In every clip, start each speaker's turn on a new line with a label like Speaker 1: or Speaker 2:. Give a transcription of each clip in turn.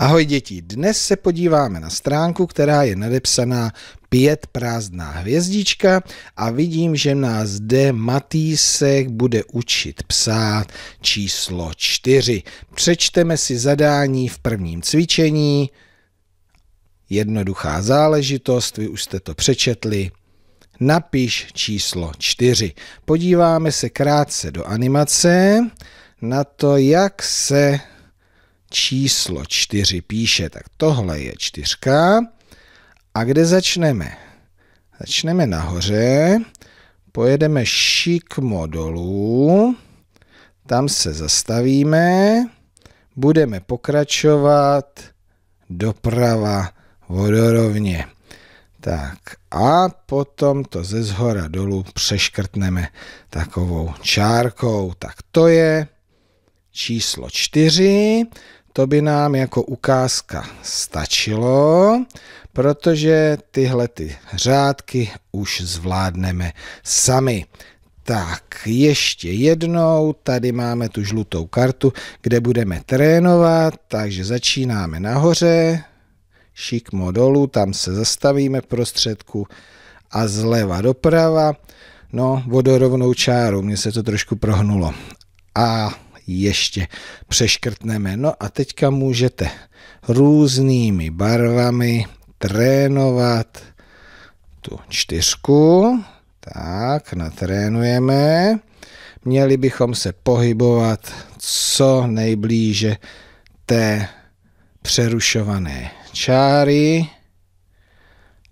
Speaker 1: Ahoj děti, dnes se podíváme na stránku, která je nadepsaná pět prázdná hvězdička a vidím, že nás zde Matýsek bude učit psát číslo čtyři. Přečteme si zadání v prvním cvičení. Jednoduchá záležitost, vy už jste to přečetli. Napiš číslo čtyři. Podíváme se krátce do animace na to, jak se číslo 4 píše, tak tohle je čtyřka. A kde začneme? Začneme nahoře, pojedeme šikmo dolů, tam se zastavíme, budeme pokračovat doprava vodorovně. Tak a potom to ze zhora dolů přeškrtneme takovou čárkou. Tak to je číslo 4. To by nám jako ukázka stačilo, protože tyhle ty řádky už zvládneme sami. Tak, ještě jednou, tady máme tu žlutou kartu, kde budeme trénovat, takže začínáme nahoře, šikmo dolů, tam se zastavíme prostředku a zleva doprava, no vodorovnou čáru, mně se to trošku prohnulo. A ještě přeškrtneme. No a teďka můžete různými barvami trénovat tu čtyřku. Tak, natrénujeme. Měli bychom se pohybovat co nejblíže té přerušované čáry.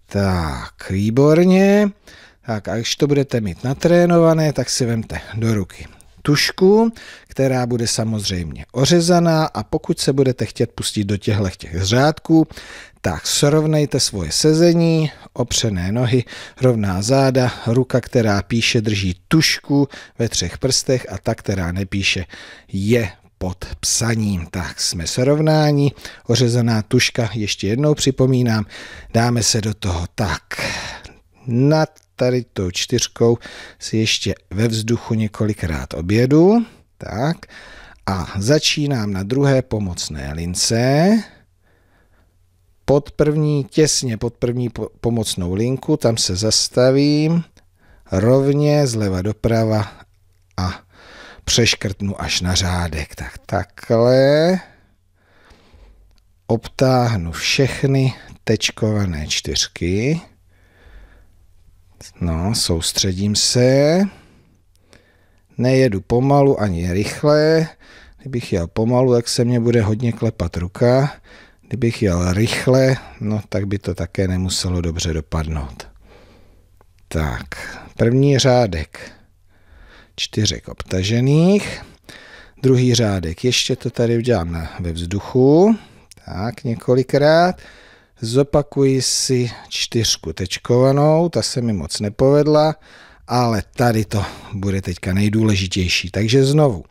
Speaker 1: Tak, výborně. Tak a když to budete mít natrénované, tak si vemte do ruky tušku, která bude samozřejmě ořezaná a pokud se budete chtět pustit do těchto těch řádků, tak srovnejte svoje sezení, opřené nohy, rovná záda, ruka, která píše, drží tušku ve třech prstech a ta, která nepíše, je pod psaním. Tak jsme srovnání, ořezaná tuška, ještě jednou připomínám, dáme se do toho tak. Nad tady tou čtyřkou si ještě ve vzduchu několikrát objedu. Tak. A začínám na druhé pomocné lince. Pod první, těsně pod první pomocnou linku, tam se zastavím. Rovně zleva doprava a přeškrtnu až na řádek. Tak takhle obtáhnu všechny tečkované čtyřky. No, soustředím se. Nejedu pomalu ani rychle. Kdybych jel pomalu, tak se mě bude hodně klepat ruka. Kdybych jel rychle, no tak by to také nemuselo dobře dopadnout. Tak, první řádek. Čtyřek obtažených. Druhý řádek. Ještě to tady udělám na, ve vzduchu. Tak, několikrát. Zopakuji si čtyřku tečkovanou, ta se mi moc nepovedla, ale tady to bude teďka nejdůležitější. Takže znovu,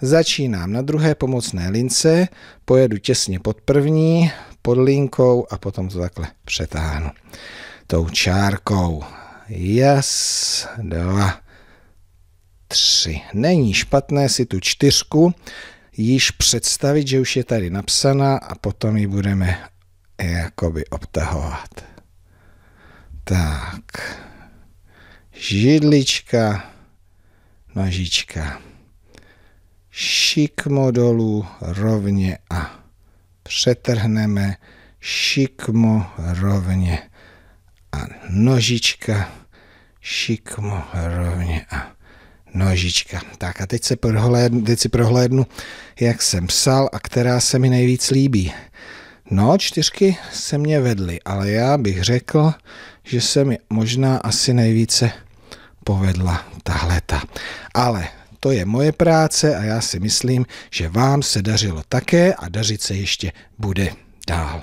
Speaker 1: začínám na druhé pomocné lince, pojedu těsně pod první, pod linkou a potom to takhle přetáhnu tou čárkou. Jas, dva, tři. Není špatné si tu čtyřku již představit, že už je tady napsaná a potom ji budeme jakoby obtahovat. Tak. Židlička, nožička. Šikmo dolů, rovně a přetrhneme. Šikmo rovně a nožička. Šikmo rovně a nožička. Tak a teď, se prohlédnu, teď si prohlédnu, jak jsem psal a která se mi nejvíc líbí. No, čtyřky se mě vedly, ale já bych řekl, že se mi možná asi nejvíce povedla tahle. Ale to je moje práce a já si myslím, že vám se dařilo také a dařit se ještě bude dál.